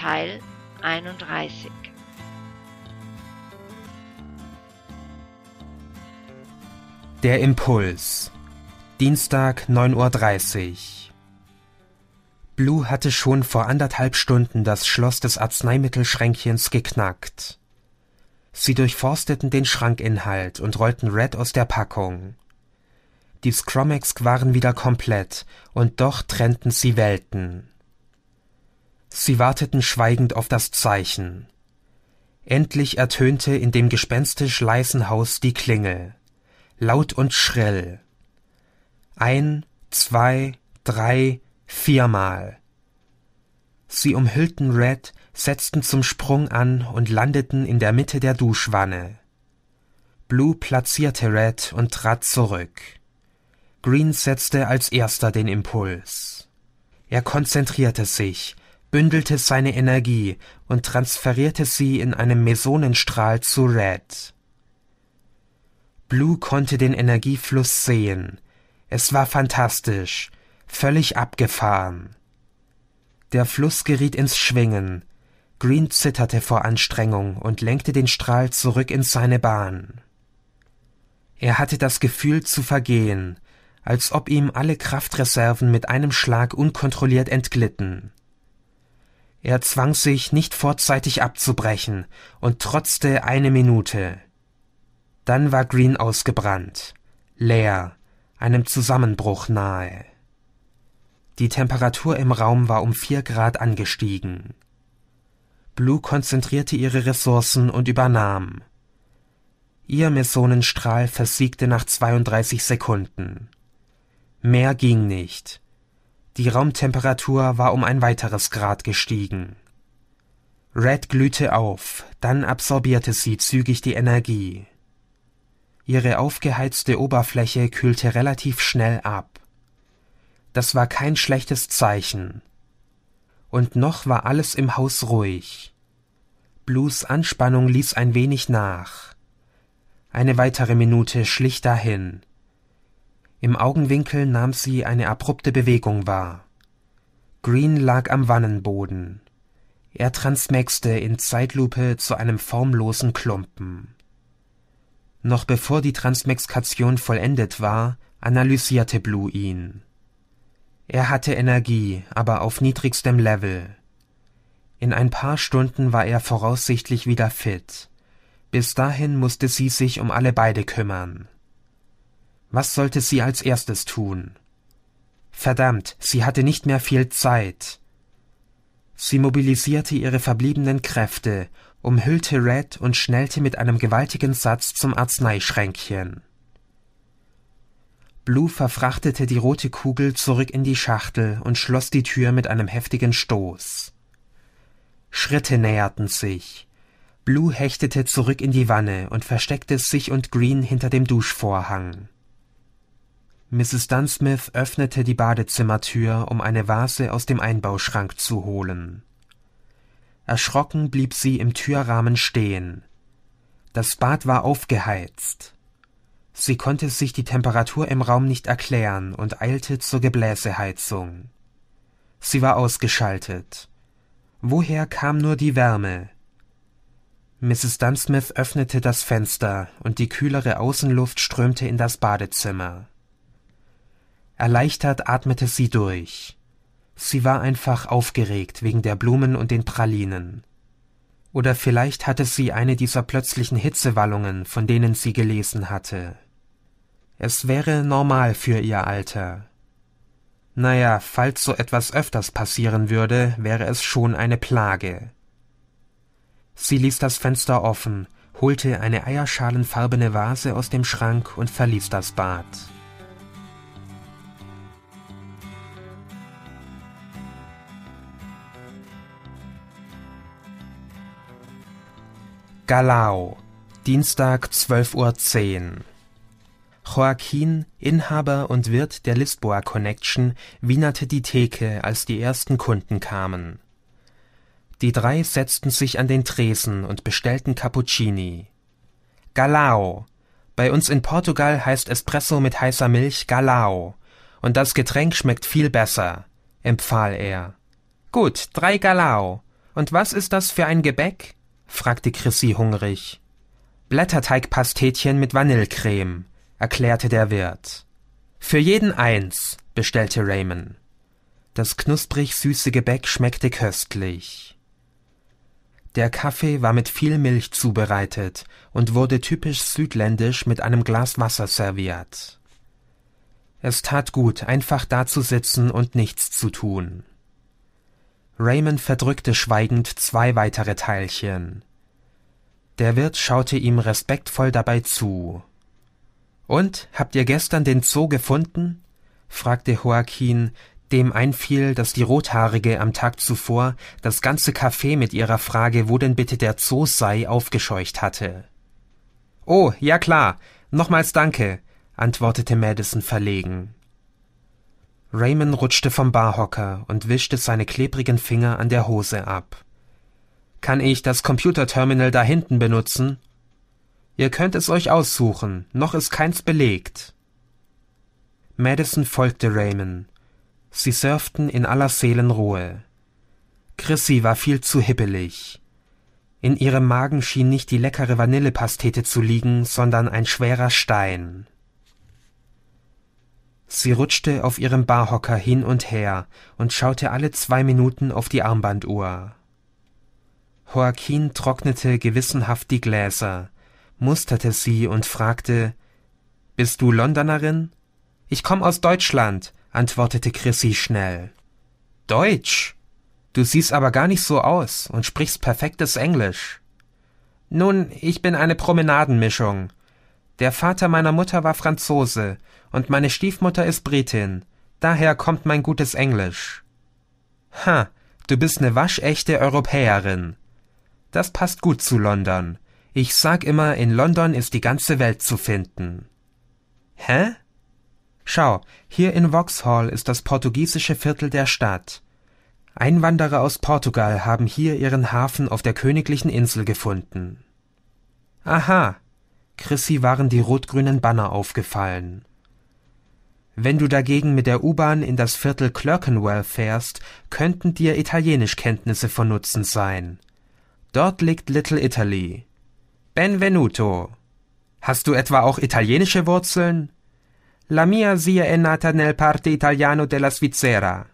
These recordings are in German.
Teil 31. Der Impuls. Dienstag 9.30 Uhr. Blue hatte schon vor anderthalb Stunden das Schloss des Arzneimittelschränkchens geknackt. Sie durchforsteten den Schrankinhalt und rollten Red aus der Packung. Die Scromex waren wieder komplett, und doch trennten sie Welten. Sie warteten schweigend auf das Zeichen. Endlich ertönte in dem gespenstisch leisen Haus die Klingel, laut und schrill. Ein, zwei, drei, viermal. Sie umhüllten Red, setzten zum Sprung an und landeten in der Mitte der Duschwanne. Blue platzierte Red und trat zurück. Green setzte als erster den Impuls. Er konzentrierte sich, bündelte seine Energie und transferierte sie in einem Mesonenstrahl zu Red. Blue konnte den Energiefluss sehen. Es war fantastisch, völlig abgefahren. Der Fluss geriet ins Schwingen. Green zitterte vor Anstrengung und lenkte den Strahl zurück in seine Bahn. Er hatte das Gefühl zu vergehen, als ob ihm alle Kraftreserven mit einem Schlag unkontrolliert entglitten. Er zwang sich, nicht vorzeitig abzubrechen, und trotzte eine Minute. Dann war Green ausgebrannt, leer, einem Zusammenbruch nahe. Die Temperatur im Raum war um vier Grad angestiegen. Blue konzentrierte ihre Ressourcen und übernahm. Ihr Messonenstrahl versiegte nach 32 Sekunden. Mehr ging nicht. Die Raumtemperatur war um ein weiteres Grad gestiegen. Red glühte auf, dann absorbierte sie zügig die Energie. Ihre aufgeheizte Oberfläche kühlte relativ schnell ab. Das war kein schlechtes Zeichen. Und noch war alles im Haus ruhig. Blues Anspannung ließ ein wenig nach. Eine weitere Minute schlich dahin. Im Augenwinkel nahm sie eine abrupte Bewegung wahr. Green lag am Wannenboden. Er transmaxte in Zeitlupe zu einem formlosen Klumpen. Noch bevor die Transmexkation vollendet war, analysierte Blue ihn. Er hatte Energie, aber auf niedrigstem Level. In ein paar Stunden war er voraussichtlich wieder fit. Bis dahin musste sie sich um alle beide kümmern. Was sollte sie als erstes tun? Verdammt, sie hatte nicht mehr viel Zeit. Sie mobilisierte ihre verbliebenen Kräfte, umhüllte Red und schnellte mit einem gewaltigen Satz zum Arzneischränkchen. Blue verfrachtete die rote Kugel zurück in die Schachtel und schloss die Tür mit einem heftigen Stoß. Schritte näherten sich. Blue hechtete zurück in die Wanne und versteckte sich und Green hinter dem Duschvorhang mrs dunsmith öffnete die Badezimmertür, um eine vase aus dem einbauschrank zu holen erschrocken blieb sie im Türrahmen stehen das bad war aufgeheizt sie konnte sich die temperatur im raum nicht erklären und eilte zur gebläseheizung sie war ausgeschaltet woher kam nur die wärme mrs dunsmith öffnete das fenster und die kühlere außenluft strömte in das badezimmer Erleichtert atmete sie durch. Sie war einfach aufgeregt wegen der Blumen und den Pralinen. Oder vielleicht hatte sie eine dieser plötzlichen Hitzewallungen, von denen sie gelesen hatte. Es wäre normal für ihr Alter. Naja, falls so etwas öfters passieren würde, wäre es schon eine Plage. Sie ließ das Fenster offen, holte eine eierschalenfarbene Vase aus dem Schrank und verließ das Bad. Galau, Dienstag 12.10 Uhr. Joaquin, Inhaber und Wirt der Lisboa Connection, wienerte die Theke, als die ersten Kunden kamen. Die drei setzten sich an den Tresen und bestellten Cappuccini. Galao. Bei uns in Portugal heißt Espresso mit heißer Milch Galao. Und das Getränk schmeckt viel besser, empfahl er. Gut, drei Galao. Und was ist das für ein Gebäck? fragte Chrissy hungrig. Blätterteigpastetchen mit Vanillecreme, erklärte der Wirt. Für jeden eins, bestellte Raymond. Das knusprig süße Gebäck schmeckte köstlich. Der Kaffee war mit viel Milch zubereitet und wurde typisch südländisch mit einem Glas Wasser serviert. Es tat gut, einfach da zu sitzen und nichts zu tun. Raymond verdrückte schweigend zwei weitere Teilchen. Der Wirt schaute ihm respektvoll dabei zu. Und habt ihr gestern den Zoo gefunden? fragte Joaquin, dem einfiel, dass die Rothaarige am Tag zuvor das ganze Café mit ihrer Frage, wo denn bitte der Zoo sei, aufgescheucht hatte. Oh, ja klar, nochmals danke, antwortete Madison verlegen. Raymond rutschte vom Barhocker und wischte seine klebrigen Finger an der Hose ab. Kann ich das Computerterminal da hinten benutzen? Ihr könnt es euch aussuchen, noch ist keins belegt. Madison folgte Raymond. Sie surften in aller Seelenruhe. Chrissy war viel zu hippelig. In ihrem Magen schien nicht die leckere Vanillepastete zu liegen, sondern ein schwerer Stein. Sie rutschte auf ihrem Barhocker hin und her und schaute alle zwei Minuten auf die Armbanduhr. Joaquin trocknete gewissenhaft die Gläser, musterte sie und fragte Bist du Londonerin? Ich komm aus Deutschland, antwortete Chrissy schnell. Deutsch? Du siehst aber gar nicht so aus und sprichst perfektes Englisch. Nun, ich bin eine Promenadenmischung. Der Vater meiner Mutter war Franzose und meine Stiefmutter ist Britin. Daher kommt mein gutes Englisch. Ha, du bist eine waschechte Europäerin. Das passt gut zu London. Ich sag immer, in London ist die ganze Welt zu finden. Hä? Schau, hier in Vauxhall ist das portugiesische Viertel der Stadt. Einwanderer aus Portugal haben hier ihren Hafen auf der königlichen Insel gefunden. Aha, Chrissy waren die rot-grünen Banner aufgefallen. Wenn du dagegen mit der U-Bahn in das Viertel Clerkenwell fährst, könnten dir Italienischkenntnisse von Nutzen sein. Dort liegt Little Italy. Benvenuto. Hast du etwa auch italienische Wurzeln? La mia sia è nata nel parte italiano della Svizzera.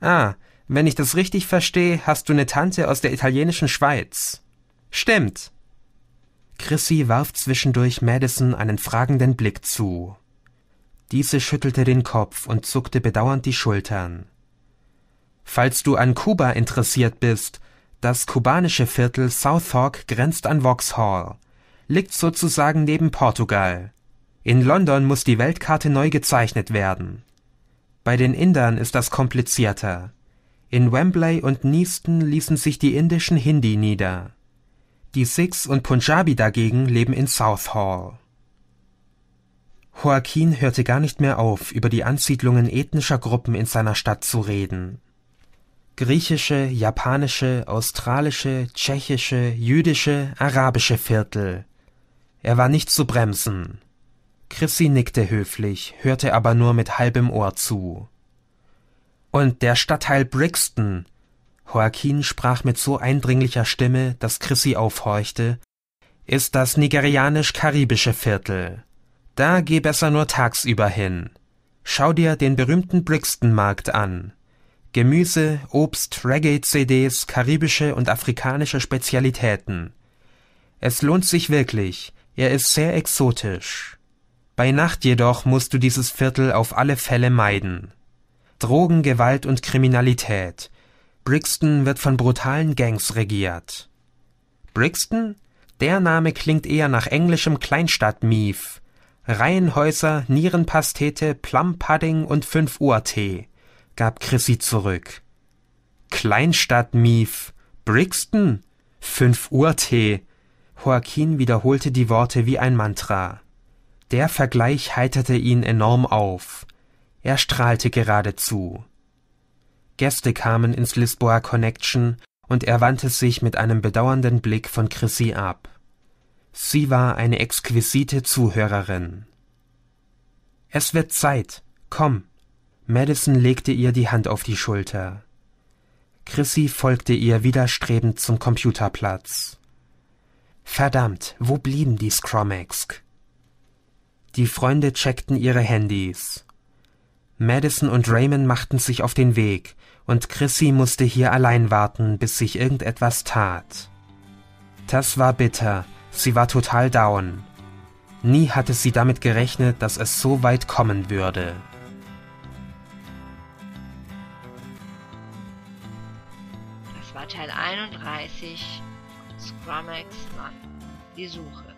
Ah, wenn ich das richtig verstehe, hast du eine Tante aus der italienischen Schweiz. Stimmt. Chrissy warf zwischendurch Madison einen fragenden Blick zu. Diese schüttelte den Kopf und zuckte bedauernd die Schultern. Falls du an Kuba interessiert bist, das kubanische Viertel Southwark grenzt an Vauxhall, liegt sozusagen neben Portugal. In London muss die Weltkarte neu gezeichnet werden. Bei den Indern ist das komplizierter. In Wembley und Neaston ließen sich die indischen Hindi nieder. Die Sikhs und Punjabi dagegen leben in Southall. Joaquin hörte gar nicht mehr auf, über die Ansiedlungen ethnischer Gruppen in seiner Stadt zu reden. Griechische, japanische, australische, tschechische, jüdische, arabische Viertel. Er war nicht zu bremsen. Chrissy nickte höflich, hörte aber nur mit halbem Ohr zu. Und der Stadtteil Brixton, Joaquin sprach mit so eindringlicher Stimme, dass Chrissy aufhorchte, ist das nigerianisch-karibische Viertel. Da geh besser nur tagsüber hin. Schau dir den berühmten Brixton-Markt an. Gemüse, Obst, Reggae-CDs, karibische und afrikanische Spezialitäten. Es lohnt sich wirklich, er ist sehr exotisch. Bei Nacht jedoch musst du dieses Viertel auf alle Fälle meiden. Drogen, Gewalt und Kriminalität – Brixton wird von brutalen Gangs regiert. Brixton? Der Name klingt eher nach englischem Kleinstadt-Mief. Reihenhäuser, Nierenpastete, Plumpudding und 5 Uhr Tee, gab Chrissy zurück. Kleinstadt-Mief. Brixton? 5 Uhr Tee. Joaquin wiederholte die Worte wie ein Mantra. Der Vergleich heiterte ihn enorm auf. Er strahlte geradezu. Gäste kamen ins Lisboa Connection und er wandte sich mit einem bedauernden Blick von Chrissy ab. Sie war eine exquisite Zuhörerin. Es wird Zeit. Komm. Madison legte ihr die Hand auf die Schulter. Chrissy folgte ihr widerstrebend zum Computerplatz. Verdammt, wo blieben die Scromax? Die Freunde checkten ihre Handys. Madison und Raymond machten sich auf den Weg, und Chrissy musste hier allein warten, bis sich irgendetwas tat. Das war bitter, sie war total down. Nie hatte sie damit gerechnet, dass es so weit kommen würde. Das war Teil 31 Scrumax Mann. Die Suche